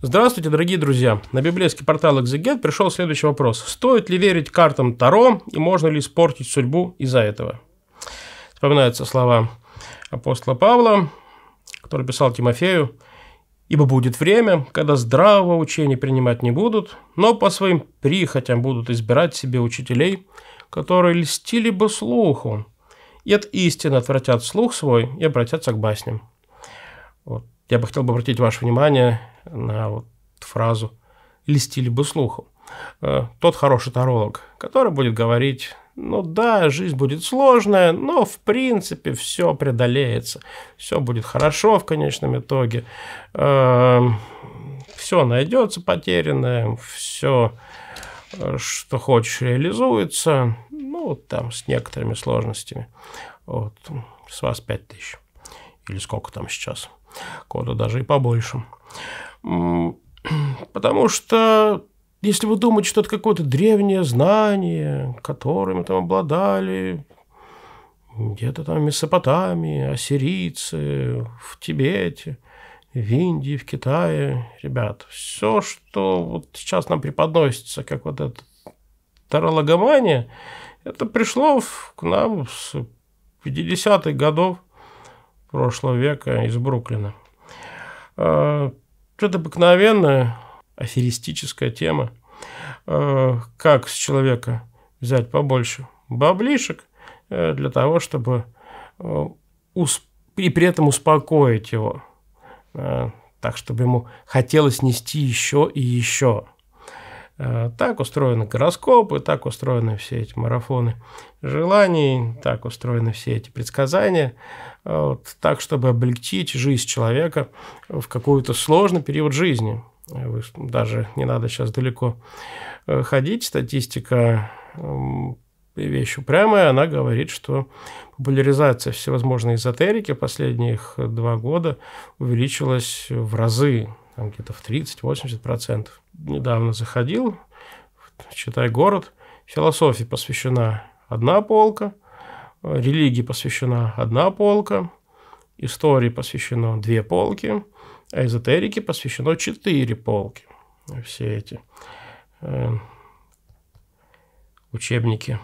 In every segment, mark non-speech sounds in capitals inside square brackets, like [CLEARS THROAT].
Здравствуйте, дорогие друзья! На библейский портал Exeget пришел следующий вопрос. Стоит ли верить картам Таро и можно ли испортить судьбу из-за этого? Вспоминаются слова апостола Павла, который писал Тимофею, «Ибо будет время, когда здравого учения принимать не будут, но по своим прихотям будут избирать себе учителей, которые льстили бы слуху, и от истины отвратят слух свой и обратятся к басням». Вот я бы хотел бы обратить ваше внимание на вот фразу листили бы слухом». Э, тот хороший таролог, который будет говорить ну да, жизнь будет сложная, но в принципе все преодолеется. Все будет хорошо в конечном итоге. Эм, все найдется потерянное, все, э, что хочешь, реализуется. Ну, там с некоторыми сложностями. Вот, с вас 5000. Или сколько там сейчас? кода даже и побольше. [CLEARS THROAT] Потому что если вы думаете, что это какое-то древнее знание, которым там обладали где-то там в Месопотамии, ассирийцы, в Тибете, в Индии, в Китае, ребят, все, что вот сейчас нам преподносится, как вот это тарологомания, это пришло к нам с 50-х годов прошлого века из Бруклина. Это а, обыкновенная аферистическая тема. А, как с человека взять побольше баблишек э, для того, чтобы э, и при этом успокоить его, э, так, чтобы ему хотелось нести еще и еще. Так устроены гороскопы, так устроены все эти марафоны желаний, так устроены все эти предсказания вот, так, чтобы облегчить жизнь человека в какой-то сложный период жизни. Даже не надо сейчас далеко э, ходить. Статистика эм, вещь упрямая, она говорит, что популяризация всевозможной эзотерики последних два года увеличилась в разы, там где-то в 30-80%. Недавно заходил, считай, город, философии посвящена одна полка – религии посвящена одна полка, истории посвящено две полки, а эзотерике посвящено четыре полки. Все эти э, учебники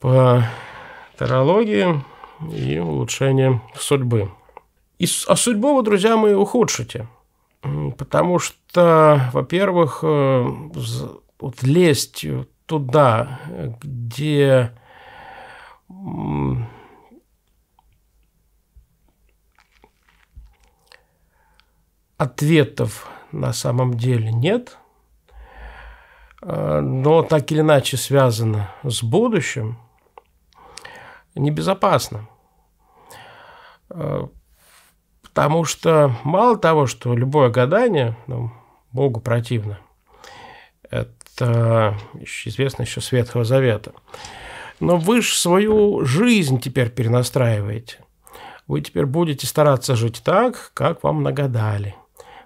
по тарологии и улучшению судьбы. И, а судьбу вы, друзья мои, ухудшите. Потому что, во-первых, э, вот лезть туда, где ответов на самом деле нет, а, но так или иначе связано с будущим, небезопасно. А, потому что мало того, что любое гадание ну, Богу противно, это известно еще Светлого Завета – но вы же свою жизнь теперь перенастраиваете. Вы теперь будете стараться жить так, как вам нагадали,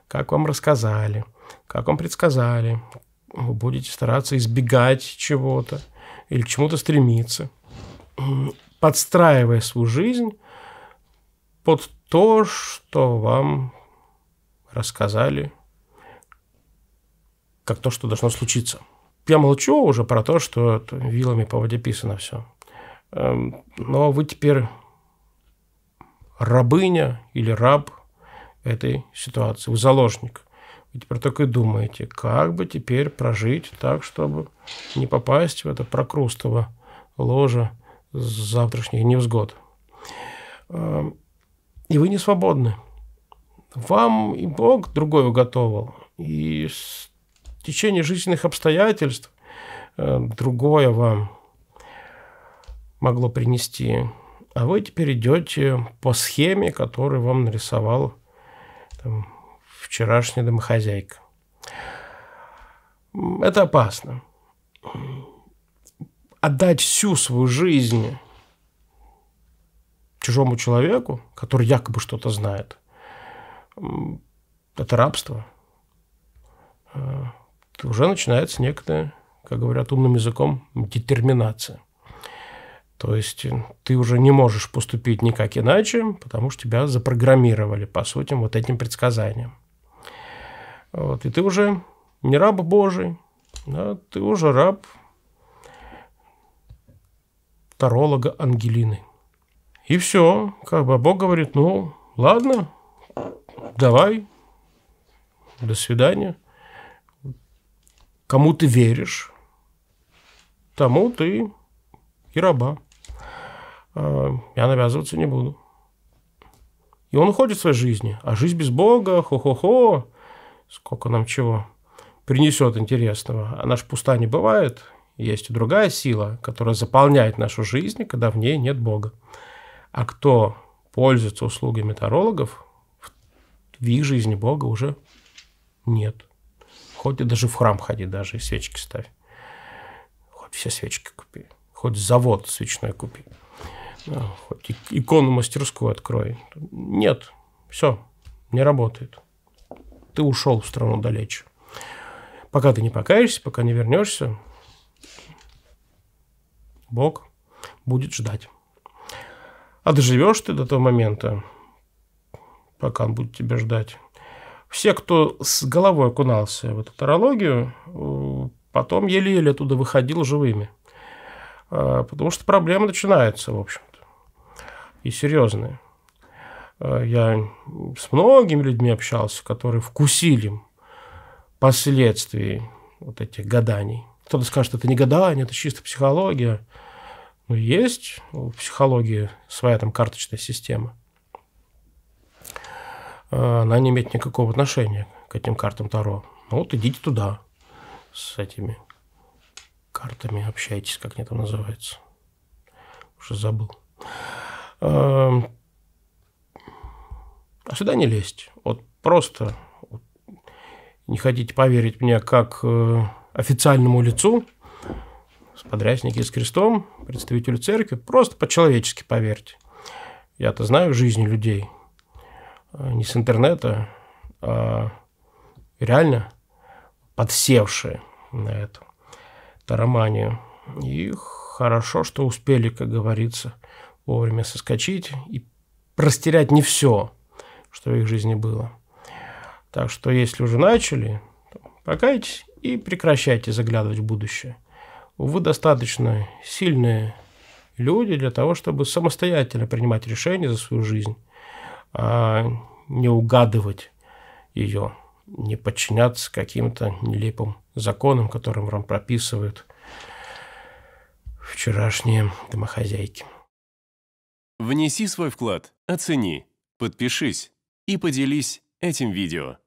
как вам рассказали, как вам предсказали. Вы будете стараться избегать чего-то или к чему-то стремиться, подстраивая свою жизнь под то, что вам рассказали, как то, что должно случиться я молчу уже про то, что вилами по воде писано все. Эм, но вы теперь рабыня или раб этой ситуации, вы заложник. Вы теперь только и думаете, как бы теперь прожить так, чтобы не попасть в это прокрустово ложе завтрашних невзгод. Эм, и вы не свободны. Вам и Бог другой уготовал. И течение жизненных обстоятельств э, другое вам могло принести. А вы теперь идете по схеме, которую вам нарисовал там, вчерашняя домохозяйка. Это опасно. Отдать всю свою жизнь чужому человеку, который якобы что-то знает, это рабство. Э, уже начинается некая, как говорят умным языком, детерминация. То есть э, ты уже не можешь поступить никак иначе, потому что тебя запрограммировали, по сути, вот этим предсказанием. Вот, и ты уже не раб Божий, да, ты уже раб таролога Ангелины. И все, как бы а Бог говорит, ну ладно, давай, до свидания. Кому ты веришь, тому ты и раба. А, я навязываться не буду. И он уходит в своей жизни. А жизнь без Бога, хо-хо-хо, сколько нам чего принесет интересного. Она а ж пуста не бывает. Есть и другая сила, которая заполняет нашу жизнь, когда в ней нет Бога. А кто пользуется услугами тарологов, в их жизни Бога уже нет. Хоть и даже в храм ходи, даже и свечки ставь. Хоть все свечки купи. Хоть завод свечной купи. А, хоть икону мастерскую открой. Нет, все, не работает. Ты ушел в страну далече. Пока ты не покаешься, пока не вернешься, Бог будет ждать. А доживешь ты до того момента, пока он будет тебя ждать, все, кто с головой окунался в эту тарологию, э, потом еле-еле оттуда выходил живыми. Э, потому что проблемы начинаются, в общем-то. И серьезные. Э, я с многими людьми общался, которые вкусили последствий вот этих гаданий. Кто-то скажет, это не гадание, это чисто психология. Но есть в психологии своя там карточная система. Э, она не имеет никакого отношения к этим картам Таро. Ну вот идите туда с этими картами, общайтесь, как они там называются. Уже забыл. Эм, а сюда не лезть. Вот просто не хотите поверить мне как э, официальному лицу, с подрясники с крестом, представителю церкви, просто по-человечески поверьте. Я-то знаю жизни людей – Э, не с интернета, а реально подсевшие на эту тароманию. И хорошо, что успели, как говорится, вовремя соскочить и растерять не все, что в их жизни было. Так что, если уже начали, покайтесь и прекращайте заглядывать в будущее. Вы достаточно сильные люди для того, чтобы самостоятельно принимать решения за свою жизнь а, не угадывать ее, не подчиняться каким-то нелепым законам, которым вам прописывают вчерашние домохозяйки. Внеси свой вклад, оцени, подпишись и поделись этим видео.